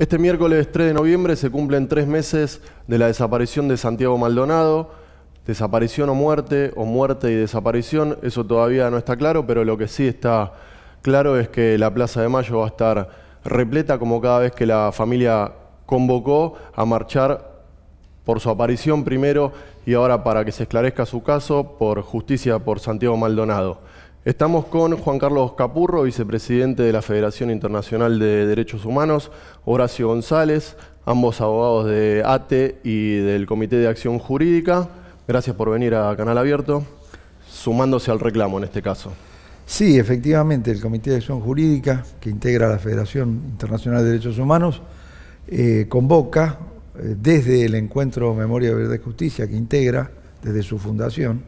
Este miércoles 3 de noviembre se cumplen tres meses de la desaparición de Santiago Maldonado. Desaparición o muerte, o muerte y desaparición, eso todavía no está claro, pero lo que sí está claro es que la Plaza de Mayo va a estar repleta como cada vez que la familia convocó a marchar por su aparición primero y ahora para que se esclarezca su caso por justicia por Santiago Maldonado. Estamos con Juan Carlos Capurro, vicepresidente de la Federación Internacional de Derechos Humanos, Horacio González, ambos abogados de ATE y del Comité de Acción Jurídica. Gracias por venir a Canal Abierto, sumándose al reclamo en este caso. Sí, efectivamente, el Comité de Acción Jurídica, que integra la Federación Internacional de Derechos Humanos, eh, convoca eh, desde el encuentro Memoria, Verdad y Justicia, que integra desde su fundación,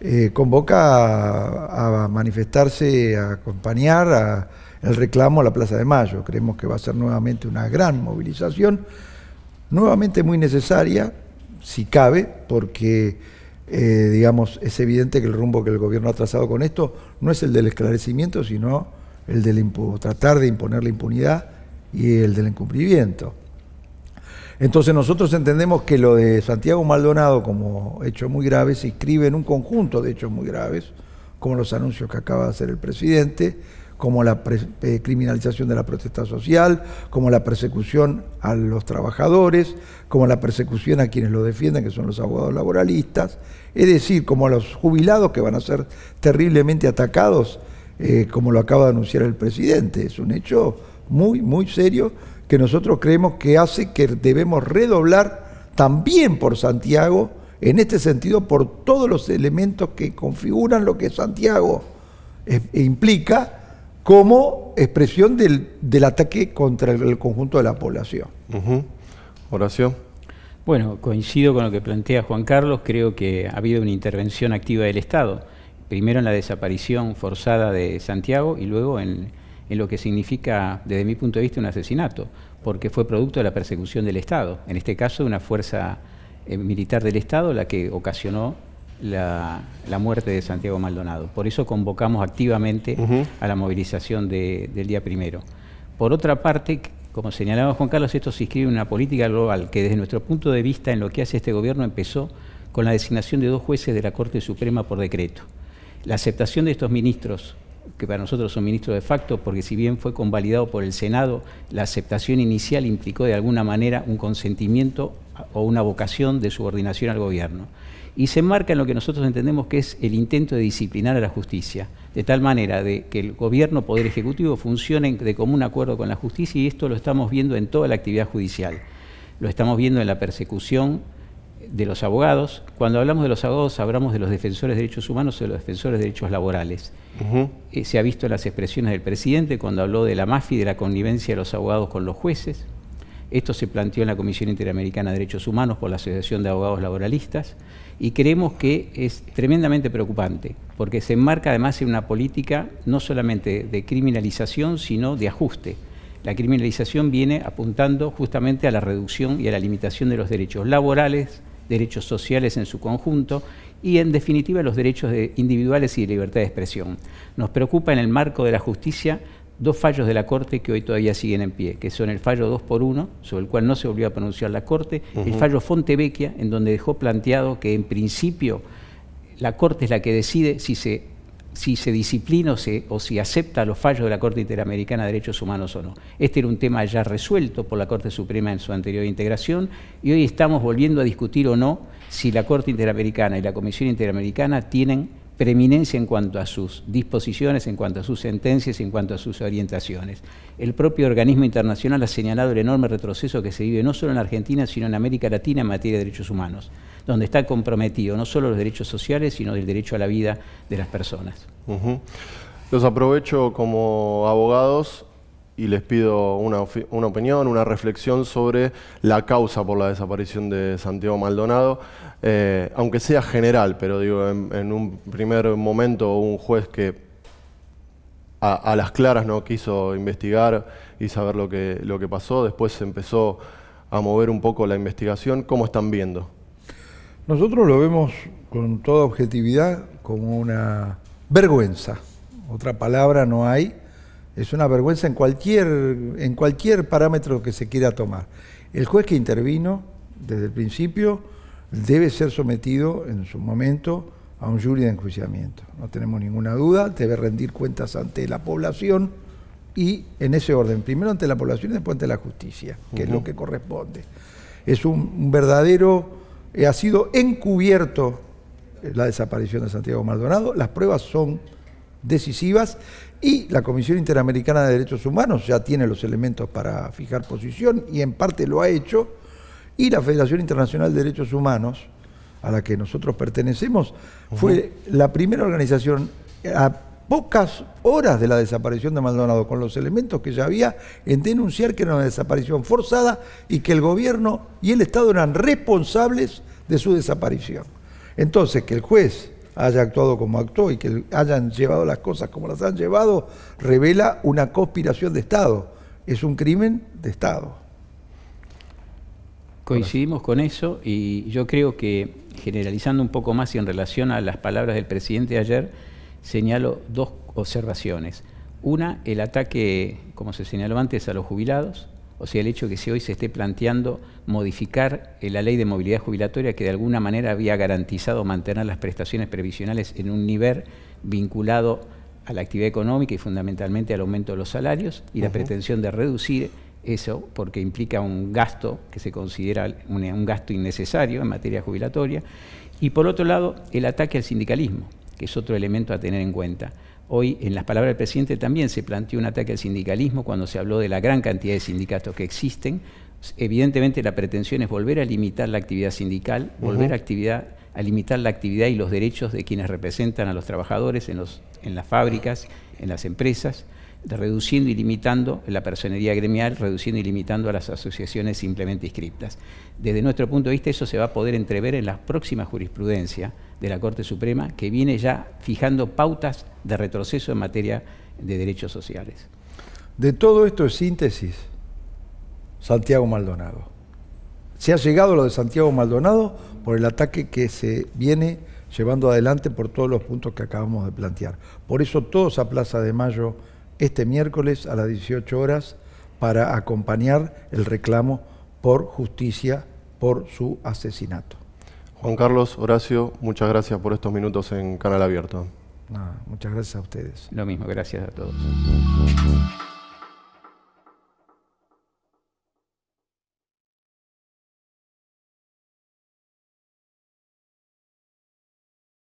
eh, convoca a, manifestarse, a acompañar el reclamo a la Plaza de Mayo. Creemos que va a ser nuevamente una gran movilización, nuevamente muy necesaria, si cabe, porque eh, digamos, es evidente que el rumbo que el gobierno ha trazado con esto no es el del esclarecimiento, sino el del tratar de imponer la impunidad y el del incumplimiento. Entonces nosotros entendemos que lo de Santiago Maldonado como hecho muy grave se inscribe en un conjunto de hechos muy graves, como los anuncios que acaba de hacer el presidente, como la eh, criminalización de la protesta social, como la persecución a los trabajadores, como la persecución a quienes lo defienden, que son los abogados laboralistas, es decir, como a los jubilados que van a ser terriblemente atacados, eh, como lo acaba de anunciar el presidente. Es un hecho muy, muy serio que nosotros creemos que hace que debemos redoblar también por Santiago, en este sentido, por todos los elementos que configuran lo que Santiago e implica como expresión del, ataque contra el, conjunto de la población. Oración. Bueno, coincido con lo que plantea Juan Carlos, creo que ha habido una intervención activa del Estado, primero en la desaparición forzada de Santiago y luego en en lo que significa, desde mi punto de vista, un asesinato, porque fue producto de la persecución del Estado, en este caso de una fuerza eh, militar del Estado la que ocasionó la, muerte de Santiago Maldonado. Por eso convocamos activamente a la movilización del día primero. Por otra parte, como señalaba Juan Carlos, esto se inscribe en una política global que desde nuestro punto de vista en lo que hace este gobierno empezó con la designación de dos jueces de la Corte Suprema por decreto. La aceptación de estos ministros que para nosotros son ministros de facto, porque si bien fue convalidado por el Senado, la aceptación inicial implicó de alguna manera un consentimiento o una vocación de subordinación al gobierno. Y se enmarca en lo que nosotros entendemos que es el intento de disciplinar a la justicia, de tal manera de que el gobierno, poder ejecutivo, funcionen de común acuerdo con la justicia y esto lo estamos viendo en toda la actividad judicial. Lo estamos viendo en la persecución de los abogados. Cuando hablamos de los abogados, hablamos de los defensores de derechos humanos o de los defensores de derechos laborales. Eh, se ha visto en las expresiones del presidente cuando habló de la mafia y de la connivencia de los abogados con los jueces. Esto se planteó en la Comisión Interamericana de Derechos Humanos por la Asociación de Abogados Laboralistas y creemos que es tremendamente preocupante porque se enmarca además en una política no solamente de criminalización, sino de ajuste. La criminalización viene apuntando justamente a la reducción y a la limitación de los derechos laborales, derechos sociales en su conjunto y, en definitiva, los derechos individuales y libertad de expresión. Nos preocupa en el marco de la justicia dos fallos de la Corte que hoy todavía siguen en pie, que son el fallo 2 por 1, sobre el cual no se volvió a pronunciar la Corte, el fallo Fontevecchia, en donde dejó planteado que en principio la Corte es la que decide si se si se disciplina o, si acepta los fallos de la Corte Interamericana de Derechos Humanos o no. Este era un tema ya resuelto por la Corte Suprema en su anterior integración y hoy estamos volviendo a discutir o no si la Corte Interamericana y la Comisión Interamericana tienen preeminencia en cuanto a sus disposiciones, en cuanto a sus sentencias, en cuanto a sus orientaciones. El propio organismo internacional ha señalado el enorme retroceso que se vive no solo en Argentina, sino en América Latina en materia de derechos humanos donde está comprometido no solo los derechos sociales, sino del derecho a la vida de las personas. Los aprovecho como abogados y les pido una, opinión, una reflexión sobre la causa por la desaparición de Santiago Maldonado, eh, aunque sea general, pero digo, en, un primer momento un juez que a, las claras no quiso investigar y saber lo que, lo que pasó, después se empezó a mover un poco la investigación, ¿cómo están viendo? Nosotros lo vemos con toda objetividad como una vergüenza. Otra palabra no hay. Es una vergüenza en cualquier, en cualquier parámetro que se quiera tomar. El juez que intervino desde el principio debe ser sometido en su momento a un jury de enjuiciamiento. No tenemos ninguna duda, debe rendir cuentas ante la población y en ese orden, primero ante la población y después ante la justicia, que es lo que corresponde. Es un verdadero eh, ha sido encubierto eh, la desaparición de Santiago Maldonado. Las pruebas son decisivas y la Comisión Interamericana de Derechos Humanos ya tiene los elementos para fijar posición y en parte lo ha hecho. Y la Federación Internacional de Derechos Humanos, a la que nosotros pertenecemos, fue la primera organización pocas horas de la desaparición de Maldonado, con los elementos que ya había, en denunciar que era una desaparición forzada y que el gobierno y el Estado eran responsables de su desaparición. Entonces, que el juez haya actuado como actuó y que hayan llevado las cosas como las han llevado, revela una conspiración de Estado. Es un crimen de Estado. Coincidimos con eso y yo creo que, generalizando un poco más y en relación a las palabras del presidente ayer, señalo dos observaciones. Una, el ataque, como se señaló antes, a los jubilados, o sea, el hecho de que si hoy se esté planteando modificar eh, la ley de movilidad jubilatoria que de alguna manera había garantizado mantener las prestaciones previsionales en un nivel vinculado a la actividad económica y fundamentalmente al aumento de los salarios y la pretensión de reducir eso porque implica un gasto que se considera un gasto innecesario en materia jubilatoria. Y por otro lado, el ataque al sindicalismo que es otro elemento a tener en cuenta. Hoy, en las palabras del presidente, también se planteó un ataque al sindicalismo cuando se habló de la gran cantidad de sindicatos que existen. Evidentemente, la pretensión es volver a limitar la actividad sindical, volver a, actividad, a limitar la actividad y los derechos de quienes representan a los trabajadores en, en las fábricas, en las empresas reduciendo y limitando la personería gremial, reduciendo y limitando a las asociaciones simplemente inscriptas. Desde nuestro punto de vista eso se va a poder entrever en la próxima jurisprudencia de la Corte Suprema que viene ya fijando pautas de retroceso en materia de derechos sociales. De todo esto es síntesis, Santiago Maldonado. Se ha llegado lo de Santiago Maldonado por el ataque que se viene llevando adelante por todos los puntos que acabamos de plantear. Por eso todo esa Plaza de Mayo este miércoles a las 18 horas para acompañar el reclamo por justicia por su asesinato. Juan Carlos, Horacio, muchas gracias por estos minutos en Canal Abierto. muchas gracias a ustedes. Lo mismo, gracias a todos.